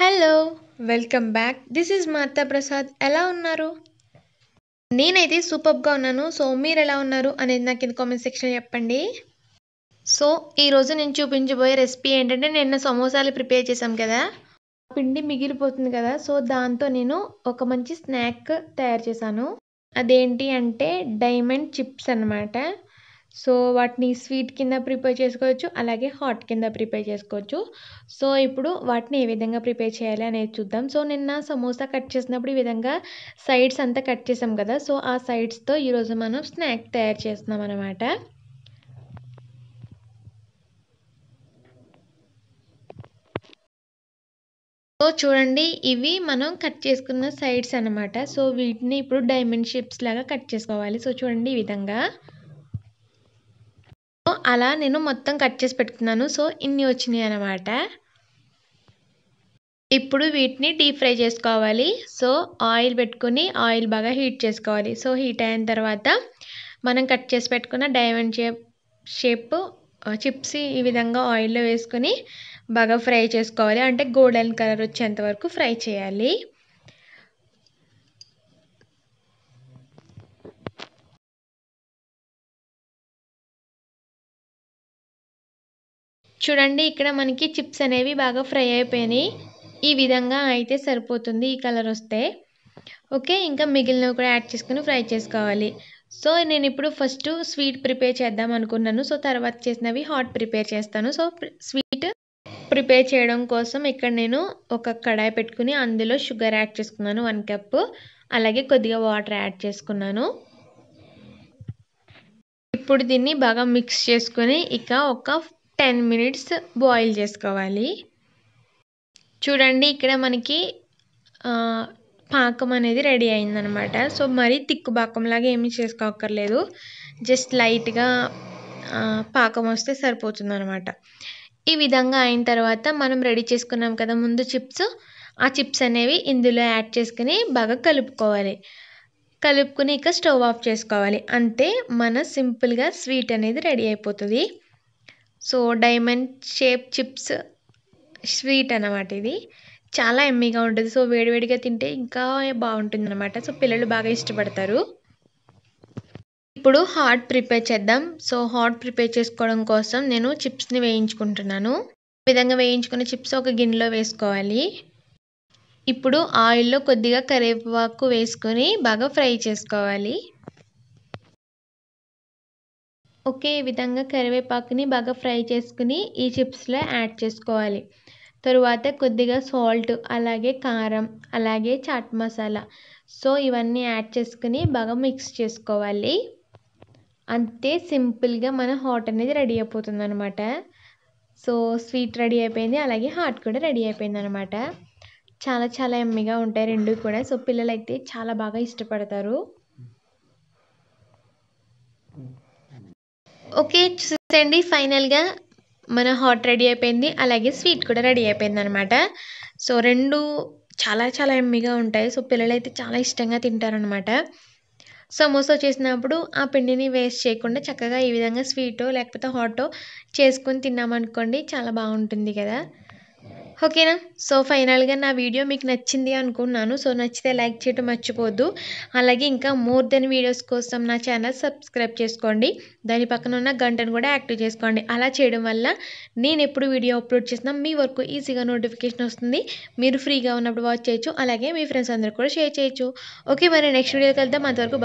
hello welcome back this is మా అత్త ప్రసాద్ ఎలా ఉన్నారు నేనైతే సూపర్గా ఉన్నాను సో మీరు ఎలా ఉన్నారు అనేది నాకు కింద కామెంట్ సెక్షన్ చెప్పండి సో ఈరోజు నేను చూపించబోయే రెసిపీ ఏంటంటే నిన్న సమోసాలు ప్రిపేర్ చేశాం కదా పిండి మిగిలిపోతుంది కదా సో దాంతో నేను ఒక మంచి స్నాక్ తయారు చేశాను అదేంటి అంటే డైమండ్ చిప్స్ అనమాట సో వాటిని స్వీట్ కింద ప్రిపేర్ చేసుకోవచ్చు అలాగే హాట్ కింద ప్రిపేర్ చేసుకోవచ్చు సో ఇప్పుడు వాటిని ఏ విధంగా ప్రిపేర్ చేయాలి అనేది చూద్దాం సో నిన్న సమోసా కట్ చేసినప్పుడు ఈ విధంగా సైడ్స్ అంతా కట్ చేసాం కదా సో ఆ సైడ్స్తో ఈరోజు మనం స్నాక్ తయారు చేస్తున్నాం అనమాట సో చూడండి ఇవి మనం కట్ చేసుకున్న సైడ్స్ అనమాట సో వీటిని ఇప్పుడు డైమండ్ షేప్స్ లాగా కట్ చేసుకోవాలి సో చూడండి ఈ విధంగా అలా నేను మొత్తం కట్ చేసి పెట్టుకున్నాను సో ఇన్ని వచ్చినాయి అనమాట ఇప్పుడు వీటిని డీప్ ఫ్రై చేసుకోవాలి సో ఆయిల్ పెట్టుకుని ఆయిల్ బాగా హీట్ చేసుకోవాలి సో హీట్ అయిన తర్వాత మనం కట్ చేసి పెట్టుకున్న డైమండ్ షేప్ షేప్ చిప్స్ ఈ విధంగా ఆయిల్లో వేసుకొని బాగా ఫ్రై చేసుకోవాలి అంటే గోల్డెన్ కలర్ వచ్చేంత వరకు ఫ్రై చేయాలి చూడండి ఇక్కడ మనకి చిప్స్ అనేవి బాగా ఫ్రై అయిపోయినాయి ఈ విధంగా అయితే సరిపోతుంది ఈ కలర్ వస్తే ఓకే ఇంకా మిగిలినవి కూడా యాడ్ చేసుకుని ఫ్రై చేసుకోవాలి సో నేను ఇప్పుడు ఫస్ట్ స్వీట్ ప్రిపేర్ చేద్దాం అనుకున్నాను సో తర్వాత చేసినవి హాట్ ప్రిపేర్ చేస్తాను సో స్వీట్ ప్రిపేర్ చేయడం కోసం ఇక్కడ నేను ఒక కడాయి పెట్టుకుని అందులో షుగర్ యాడ్ చేసుకున్నాను వన్ కప్ అలాగే కొద్దిగా వాటర్ యాడ్ చేసుకున్నాను ఇప్పుడు దీన్ని బాగా మిక్స్ చేసుకుని ఇక ఒక టెన్ మినిట్స్ బాయిల్ చేసుకోవాలి చూడండి ఇక్కడ మనకి పాకం అనేది రెడీ అయిందనమాట సో మరీ తిక్కు పాకంలాగా ఏమీ చేసుకోక్కర్లేదు జస్ట్ లైట్గా పాకం వస్తే సరిపోతుంది అనమాట ఈ విధంగా అయిన తర్వాత మనం రెడీ చేసుకున్నాం కదా ముందు చిప్స్ ఆ చిప్స్ అనేవి ఇందులో యాడ్ చేసుకుని బాగా కలుపుకోవాలి కలుపుకుని ఇక స్టవ్ ఆఫ్ చేసుకోవాలి అంతే మన సింపుల్గా స్వీట్ అనేది రెడీ అయిపోతుంది so diamond shape chips sweet అనమాట ఇది చాలా ఎమ్మీగా ఉంటుంది సో వేడివేడిగా తింటే ఇంకా బాగుంటుంది అనమాట సో పిల్లలు బాగా ఇష్టపడతారు ఇప్పుడు హాట్ ప్రిపేర్ చేద్దాం సో హాట్ ప్రిపేర్ చేసుకోవడం కోసం నేను చిప్స్ని వేయించుకుంటున్నాను విధంగా వేయించుకున్న చిప్స్ ఒక గిన్నెలో వేసుకోవాలి ఇప్పుడు ఆయిల్లో కొద్దిగా కరివేపాకు వేసుకొని బాగా ఫ్రై చేసుకోవాలి ఒకే విధంగా కరివేపాకుని బాగా ఫ్రై చేసుకుని ఈ చిప్స్లో యాడ్ చేసుకోవాలి తరువాత కొద్దిగా సాల్ట్ అలాగే కారం అలాగే చాట్ మసాలా సో ఇవన్నీ యాడ్ చేసుకుని బాగా మిక్స్ చేసుకోవాలి అంతే సింపుల్గా మన హాట్ అనేది రెడీ అయిపోతుంది అనమాట సో స్వీట్ రెడీ అయిపోయింది అలాగే హాట్ కూడా రెడీ అయిపోయింది అనమాట చాలా చాలా ఎమ్మిగా ఉంటాయి రెండు కూడా సో పిల్లలు అయితే చాలా బాగా ఇష్టపడతారు ఓకే చూసేయండి ఫైనల్గా మన హాట్ రెడీ అయిపోయింది అలాగే స్వీట్ కూడా రెడీ అయిపోయింది అనమాట సో రెండు చాలా చాలా ఎమ్మిగా ఉంటాయి సో పిల్లలైతే చాలా ఇష్టంగా తింటారనమాట సమోసా చేసినప్పుడు ఆ పిండిని వేస్ట్ చేయకుండా చక్కగా ఈ విధంగా స్వీటో లేకపోతే హాటో చేసుకొని తిన్నామనుకోండి చాలా బాగుంటుంది కదా ఓకేనా సో ఫైనల్గా నా వీడియో మీకు నచ్చింది అనుకున్నాను సో నచ్చితే లైక్ చేయడం మర్చిపోద్దు అలాగే ఇంకా మోర్ దెన్ వీడియోస్ కోసం నా ఛానల్ సబ్స్క్రైబ్ చేసుకోండి దాని పక్కన ఉన్న గంటను కూడా యాక్టివ్ చేసుకోండి అలా చేయడం వల్ల నేను ఎప్పుడు వీడియో అప్లోడ్ చేసినా మీ వర్క్ ఈజీగా నోటిఫికేషన్ వస్తుంది మీరు ఫ్రీగా ఉన్నప్పుడు వాచ్ చేయొచ్చు అలాగే మీ ఫ్రెండ్స్ అందరూ కూడా షేర్ చేయొచ్చు ఓకే మరి నెక్స్ట్ వీడియోకి వెళ్దాం అంతవరకు